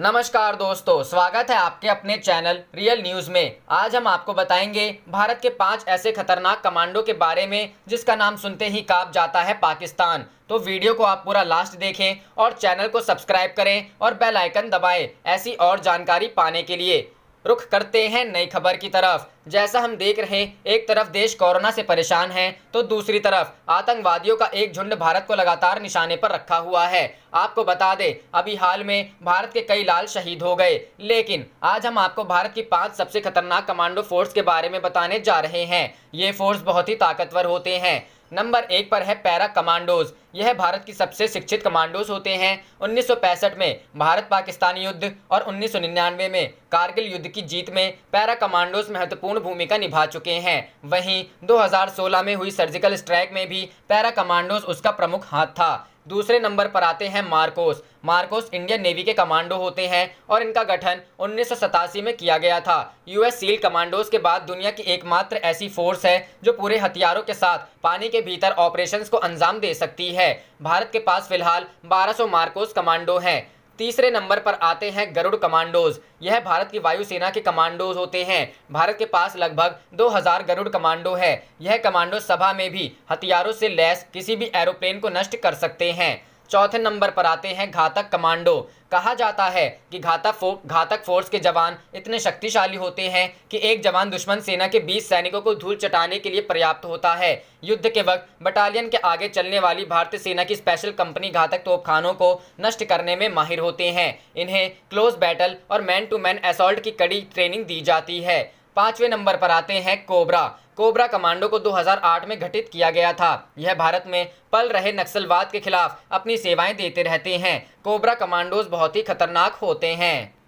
नमस्कार दोस्तों स्वागत है आपके अपने चैनल रियल न्यूज़ में आज हम आपको बताएंगे भारत के पांच ऐसे खतरनाक कमांडो के बारे में जिसका नाम सुनते ही कांप जाता है पाकिस्तान तो वीडियो को आप पूरा लास्ट देखें और चैनल को सब्सक्राइब करें और बेल आइकन दबाएं ऐसी और जानकारी पाने के लिए रुख करते हैं नई खबर की तरफ जैसा हम देख रहे हैं एक तरफ देश कोरोना से परेशान है तो दूसरी तरफ आतंकवादियों का एक झुंड भारत को लगातार निशाने पर रखा हुआ है आपको बता दे अभी हाल में भारत के कई लाल शहीद हो गए लेकिन आज हम आपको भारत की पांच सबसे खतरनाक कमांडो फोर्स के बारे में बताने जा रहे हैं ये फोर्स बहुत ही ताकतवर होते हैं नंबर एक पर है पैरा कमांडोज यह भारत की सबसे शिक्षित कमांडोज होते हैं उन्नीस में भारत पाकिस्तान युद्ध और उन्नीस में कारगिल युद्ध की जीत में पैरा कमांडोज महत्वपूर्ण भूमिका निभा चुके हैं वहीं 2016 में हुई सर्जिकल स्ट्राइक में भी पैरा कमांडोज उसका प्रमुख हाथ था दूसरे नंबर पर आते हैं मार्कोस मार्कोस इंडियन नेवी के कमांडो होते हैं और इनका गठन उन्नीस में किया गया था यूएस सील कमांडोज के बाद दुनिया की एकमात्र ऐसी फोर्स है जो पूरे हथियारों के साथ पानी के भीतर ऑपरेशंस को अंजाम दे सकती है भारत के पास फिलहाल 1200 मार्कोस कमांडो हैं तीसरे नंबर पर आते हैं गरुड़ कमांडोज यह भारत की वायुसेना के कमांडोज होते हैं भारत के पास लगभग 2000 गरुड़ कमांडो है यह कमांडो सभा में भी हथियारों से लैस किसी भी एरोप्लेन को नष्ट कर सकते हैं चौथे नंबर पर आते हैं घातक कमांडो कहा जाता है कि घातक फो घातक फोर्स के जवान इतने शक्तिशाली होते हैं कि एक जवान दुश्मन सेना के 20 सैनिकों को धूल चटाने के लिए पर्याप्त होता है युद्ध के वक्त बटालियन के आगे चलने वाली भारतीय सेना की स्पेशल कंपनी घातक तोपखानों को नष्ट करने में माहिर होते हैं इन्हें क्लोज बैटल और मैन टू मैन असॉल्ट की कड़ी ट्रेनिंग दी जाती है पांचवें नंबर पर आते हैं कोबरा कोबरा कमांडो को 2008 में गठित किया गया था यह भारत में पल रहे नक्सलवाद के खिलाफ अपनी सेवाएं देते रहते हैं कोबरा कमांडोज बहुत ही खतरनाक होते हैं